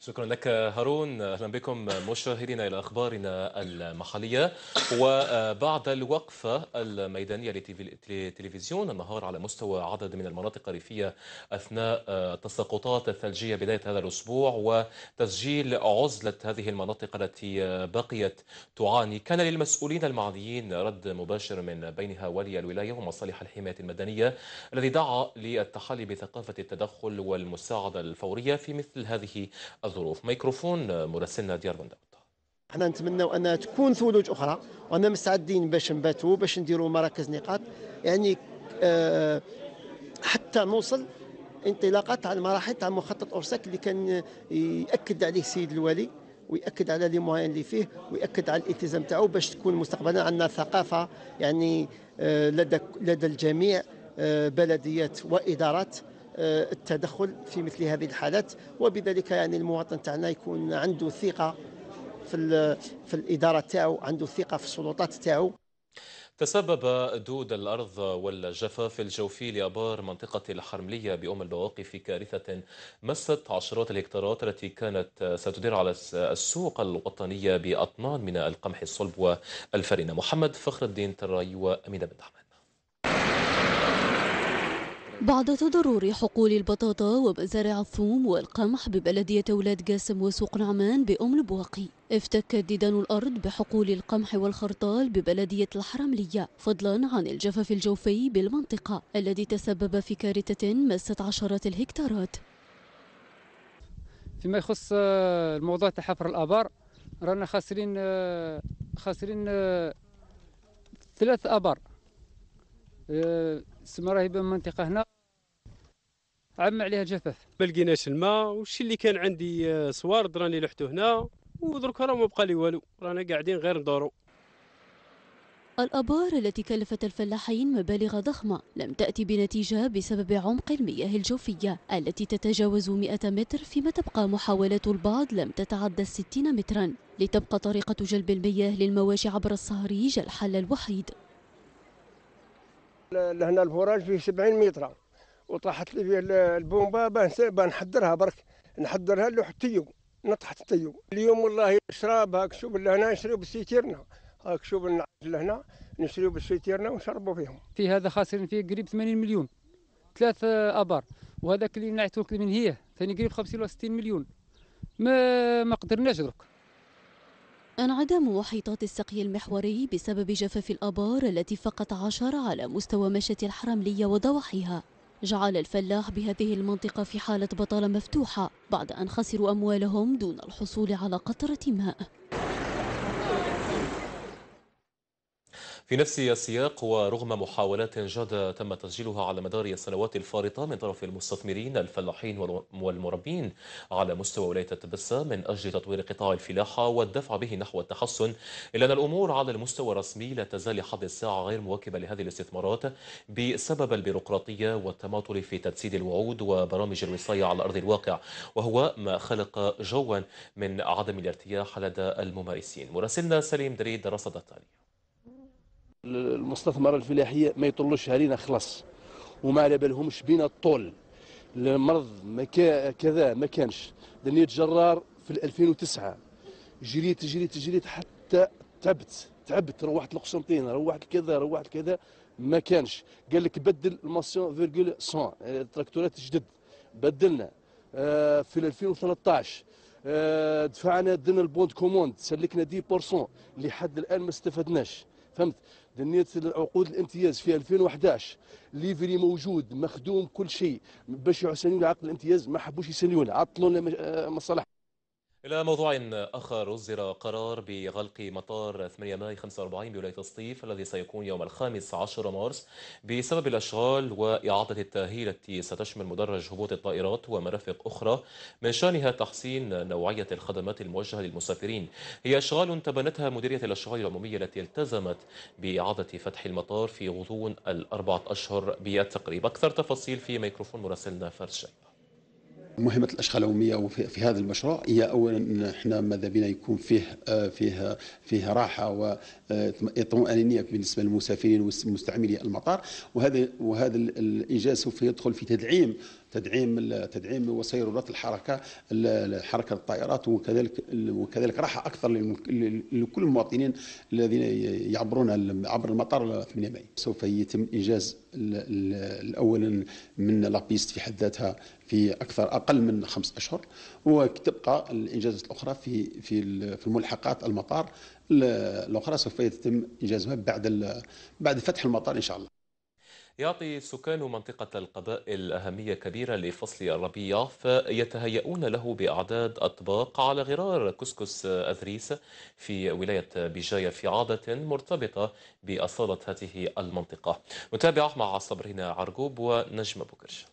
شكرا لك هارون اهلا بكم مشاهدينا الى اخبارنا المحليه وبعد الوقفه الميدانيه للتلفزيون النهار على مستوى عدد من المناطق الريفيه اثناء التساقطات الثلجيه بدايه هذا الاسبوع وتسجيل عزله هذه المناطق التي بقيت تعاني كان للمسؤولين المعنيين رد مباشر من بينها ولي الولايه ومصالح الحمايه المدنيه الذي دعا للتحلي بثقافه التدخل والمساعده الفوريه في مثل هذه الظروف ميكروفون آه، مراسلنا ديار بندر حنا نتمنوا انها تكون ثلوج اخرى وانا مستعدين باش نباتوا باش نديروا مراكز نقاط يعني آه، حتى نوصل انطلاقات على المراحل تاع مخطط اورساك اللي كان ياكد عليه السيد الوالي ويأكد على لي موان اللي فيه ويأكد على الالتزام تاعو باش تكون مستقبلا عندنا ثقافه يعني آه، لدى لدى الجميع بلديات وادارات آه، التدخل في مثل هذه الحالات وبذلك يعني المواطن تاعنا يكون عنده ثقه في في الاداره تاعو عنده ثقه في السلطات تاعو تسبب دود الأرض والجفاف الجوفي لأبار منطقة الحرملية بأم البواقي في كارثة مست عشرات الهكتارات التي كانت ستدير على السوق الوطنية بأطنان من القمح الصلب والفرينة محمد فخر الدين تراي وأمينة بن احمد بعد تضرر حقول البطاطا ومزارع الثوم والقمح ببلدية ولاد جاسم وسوق نعمان بأم البواقي افتكت ديدان الأرض بحقول القمح والخرطال ببلدية الحرملية فضلا عن الجفاف الجوفي بالمنطقة الذي تسبب في كارثة مست عشرات الهكتارات فيما يخص آه، الموضوع تاع حفر الآبار رانا خاسرين آه، خاسرين آه، ثلاث آبار السما آه، راهي بالمنطقه هنا عم عليها جفاف ما لقيناش الماء والشي اللي كان عندي آه، صوارد راني لحتو هنا ودرك راه ما بقى لي والو رانا قاعدين غير ندورو الأبار التي كلفت الفلاحين مبالغ ضخمة لم تأتي بنتيجة بسبب عمق المياه الجوفية التي تتجاوز 100 متر فيما تبقى محاولات البعض لم تتعدى 60 مترا لتبقى طريقة جلب المياه للمواشي عبر الصهريج الحل الوحيد لهنا الفراج فيه 70 متر وطاحت لي فيه البومبا بنحضرها برك نحضرها لوح التيو نطحت التيو اليوم والله شراب هاك شوب لهنا نشريو بسيتيرنا هاك شوب لهنا نشريو بسيتيرنا ونشربوا فيهم في هذا خاسرين فيه قريب 80 مليون ثلاث ابار وهذاك اللي نعيطوا لك من هي ثاني قريب 50 ولا 60 مليون ما ما قدرناش درك انعدام محيطات السقي المحوري بسبب جفاف الآبار التي فقط عشر على مستوى مشة الحرملية وضواحيها جعل الفلاح بهذه المنطقة في حالة بطالة مفتوحة بعد أن خسروا أموالهم دون الحصول على قطرة ماء في نفس السياق ورغم محاولات جادة تم تسجيلها على مدار السنوات الفارطة من طرف المستثمرين الفلاحين والمربين على مستوى ولاية التبسة من أجل تطوير قطاع الفلاحة والدفع به نحو التحسن إلا أن الأمور على المستوى الرسمي لا تزال حد الساعة غير مواكبة لهذه الاستثمارات بسبب البيروقراطية والتماطل في تجسيد الوعود وبرامج الوصاية على أرض الواقع وهو ما خلق جوا من عدم الارتياح لدى الممارسين مراسلنا سليم دريد رصد التالي المستثمر الفلاحيه ما يطلوش علينا خلاص وما على بالهمش بينا الطول المرض مكا كذا ما كانش دنيت جرار في 2009 جريت جريت جريت حتى تعبت تعبت روحت القسنطينه روحت كذا روحت كذا ما كانش قال لك بدل الماسيون فيرجول 100 التراكتورات آه، جدد بدلنا آه، في 2013 آه، دفعنا درنا البوند كوموند سلكنا 10% لحد الان ما استفدناش فهمت دنيت عقود الامتياز في 2011 ليفري موجود مخدوم كل شيء باش يسنيون عقد الامتياز ما حبوش يسنيونه عطلوا لنا آه، مصالح إلى موضوع آخر أصدر قرار بغلق مطار 8 ماي 45 بولاية الصيف الذي سيكون يوم الخامس عشر مارس بسبب الأشغال وإعادة التأهيل التي ستشمل مدرج هبوط الطائرات ومرافق أخرى من شأنها تحسين نوعية الخدمات الموجهة للمسافرين هي أشغال تبنتها مديرية الأشغال العمومية التي التزمت بإعادة فتح المطار في غضون الأربعة أشهر بالتقريب أكثر تفاصيل في ميكروفون مراسلنا فارس مهمة الأشغال العمومية في هذا المشروع هي أولا احنا ماذا بنا يكون فيه آه، فيه فيه راحة وطمأنينة آه، بالنسبة للمسافرين ومستعملي المطار وهذا وهذا الإنجاز سوف يدخل في تدعيم تدعيم تدعيم وسيرورات الحركه حركه الطائرات وكذلك وكذلك راحه اكثر لكل المواطنين الذين يعبرون عبر المطار 8 ماي سوف يتم انجاز الاول من لابيست في حد ذاتها في اكثر اقل من خمس اشهر وتبقى الانجازات الاخرى في في في الملحقات المطار الاخرى سوف يتم انجازها بعد بعد فتح المطار ان شاء الله يعطي سكان منطقة القبائل أهمية كبيرة لفصل الربيع فيتهيئون له بأعداد أطباق على غرار كسكس أذريس في ولاية بجاية في عادة مرتبطة بأصالة هذه المنطقة متابعة مع صبرنا عرقوب ونجم بوكرش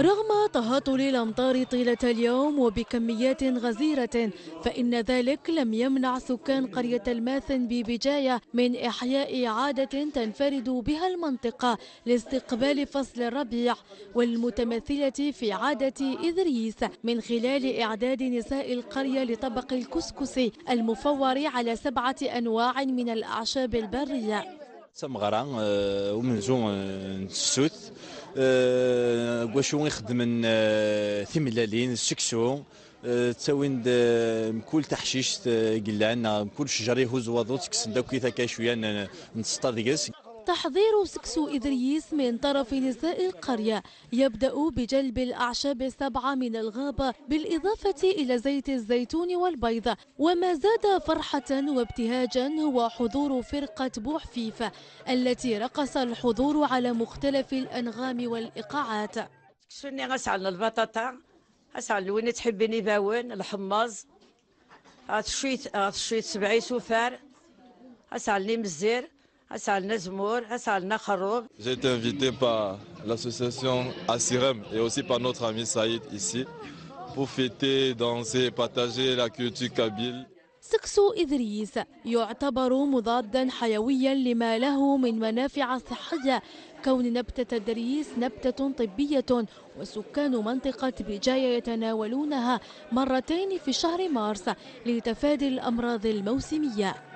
رغم تهاطل الأمطار طيلة اليوم وبكميات غزيرة فإن ذلك لم يمنع سكان قرية الماثن ببجاية من إحياء عادة تنفرد بها المنطقة لاستقبال فصل الربيع والمتمثلة في عادة إدريس من خلال إعداد نساء القرية لطبق الكسكسي المفور على سبعة أنواع من الأعشاب البرية تمغرة ومنزو نسوت واشو يخدمن ثملالين سكسو تاوين مكول تحشيش قلان كل شجر يهوز وضو تكسن داك كي شويه ديكس تحضير سكسو إدريس من طرف نساء القرية يبدأ بجلب الأعشاب السبعة من الغابة بالإضافة إلى زيت الزيتون والبيض وما زاد فرحة وابتهاجا هو حضور فرقة بوحفيفة التي رقص الحضور على مختلف الأنغام والإيقاعات شني غسعن البطاطا غسعن الوين تحبني باون الحمص هاد الشيت هاد الشيت سبعي سوفار غسعن لي مزير J'ai été invité par l'association Assirem et aussi par notre ami Saïd ici pour fêter, danser, partager la culture kabyle. سكسو إدريس يعتبر مضادا حيويا لما له من منافع صحية كون نبتة إدريس نبتة طبية وسكان منطقة بجاية يتناولونها مرتين في شهر مارس لتفادي الأمراض الموسمية